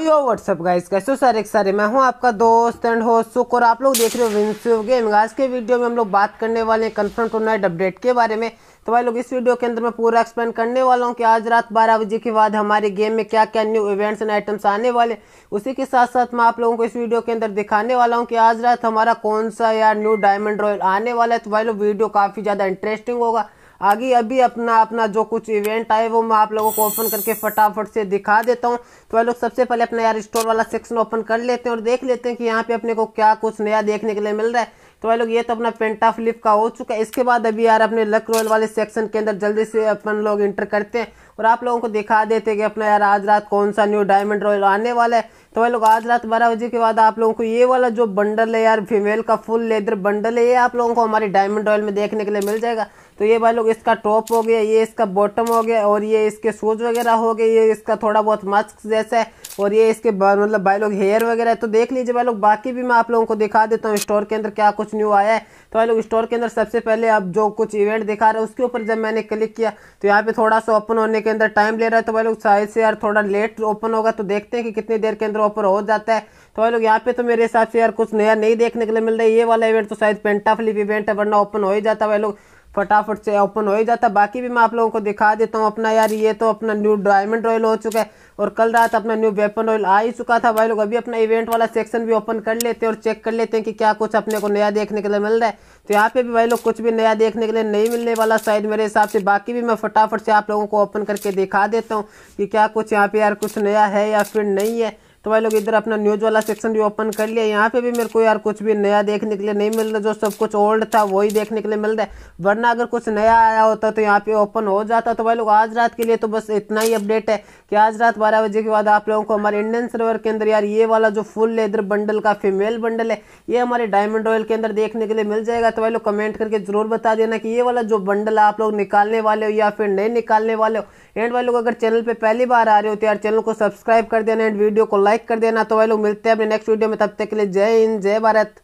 यो WhatsApp guys कैसे हो sir एक सारे मैं हूं आपका दोस्त एंड हो सुख और आप लोग देख रहे हो विंसू गेम आज के वीडियो में हम लोग बात करने वाले हैं कन्फर्म नाइट अपडेट के बारे में तो भाई लोग इस वीडियो के अंदर मैं पूरा एक्सप्लेन करने वाला हूं कि आज रात 12 बजे के बाद हमारे गेम में क्या क्या न्यू इवेंट्स एंड आइटम्स आने वाले उसी के साथ साथ मैं आप लोगों को इस वीडियो के अंदर दिखाने वाला हूँ कि आज रात हमारा कौन सा यार न्यू डायमंड रॉयल आने वाला है तो भाई लोग वीडियो काफ़ी ज़्यादा इंटरेस्टिंग होगा आगे अभी अपना अपना जो कुछ इवेंट आए वो मैं आप लोगों को ओपन करके फटाफट से दिखा देता हूँ तो वह लोग सबसे पहले अपना यार स्टोर वाला सेक्शन ओपन कर लेते हैं और देख लेते हैं कि यहाँ पे अपने को क्या कुछ नया देखने के लिए मिल रहा है तो भाई लोग ये तो अपना पेंटा फ्लिप का हो चुका है इसके बाद अभी यार अपने लक रोल वाले सेक्शन के अंदर जल्दी से अपन लोग इंटर करते हैं और आप लोगों को दिखा देते हैं कि अपना यार आज रात कौन सा न्यू डायमंड रॉयल आने वाला है तो भाई लोग आज रात बारह बजे के बाद आप लोगों को ये वाला जो बंडल है यार फीमेल का फुल लेदर बंडल है ये आप लोगों को हमारे डायमंड रॉयल में देखने के लिए मिल जाएगा तो ये भाई लोग इसका टॉप हो गया ये इसका बॉटम हो गया और ये इसके शूज वगैरह हो गए ये इसका थोड़ा बहुत मास्क जैसा है और ये इसके मतलब भाई लोग हेयर वगैरह तो देख लीजिए भाई लोग बाकी भी मैं आप लोगों को दिखा देता हूँ स्टोर के अंदर क्या कुछ न्यू आया है तो भाई लोग स्टोर के अंदर सबसे पहले आप जो कुछ इवेंट दिखा रहे हैं उसके ऊपर जब मैंने क्लिक किया तो यहाँ पे थोड़ा सा ओपन होने के अंदर टाइम ले रहा है तो भाई लोग शायद से यार थोड़ा लेट ओपन होगा तो देखते हैं कि कितनी देर के अंदर ओपन हो जाता है तो भाई लोग यहाँ पे तो मेरे हिसाब से यार कुछ नया नहीं देखने के लिए मिल रहा है ये वाला इवेंट तो शायद पेंटाफ्लिप इवेंट है वरना ओपन हो ही जाता है भाई लोग फटाफट से ओपन हो ही जाता बाकी भी मैं आप लोगों को दिखा देता हूँ अपना यार ये तो अपना न्यू डायमंड रॉयल हो चुका है और कल रात अपना न्यू वेपन रॉयल आ ही चुका था भाई लोग अभी अपना इवेंट वाला सेक्शन भी ओपन कर लेते हैं और चेक कर लेते हैं कि क्या कुछ अपने को नया देखने के लिए मिल रहा है तो यहाँ पे भी भाई लोग कुछ भी नया देखने के लिए नहीं मिलने वाला शायद मेरे हिसाब से बाकी भी मैं फटाफट से आप लोगों को ओपन करके दिखा देता हूँ कि क्या कुछ यहाँ पे यार कुछ नया है या फिर नहीं है तो भाई लोग इधर अपना न्यूज़ वाला सेक्शन भी ओपन कर लिया यहाँ पे भी मेरे को यार कुछ भी नया देखने के लिए नहीं मिल रहा जो सब कुछ ओल्ड था वही देखने के लिए मिल रहा है वरना अगर कुछ नया आया होता तो यहाँ पे ओपन हो जाता तो भाई लोग आज रात के लिए तो बस इतना ही अपडेट है कि आज रात बारह बजे के बाद आप लोगों को हमारे इंडियन सर्वर के अंदर यार ये वाला जो फुल है इधर बंडल का फीमेल बंडल है ये हमारे डायमंड रॉयल के अंदर देखने के लिए मिल जाएगा तो भाई लोग कमेंट करके जरूर बता देना कि ये वाला जो बंडल आप लोग निकालने वाले हो या फिर नहीं निकालने वाले हो एंड भाई लोग अगर चैनल पर पहली बार आ रहे हो तो यार चैनल को सब्सक्राइब कर देना एंड वीडियो को लाइक लाइक कर देना तो वही लोग मिलते हैं अपने नेक्स्ट वीडियो में तब तक के लिए जय हिंद जय भारत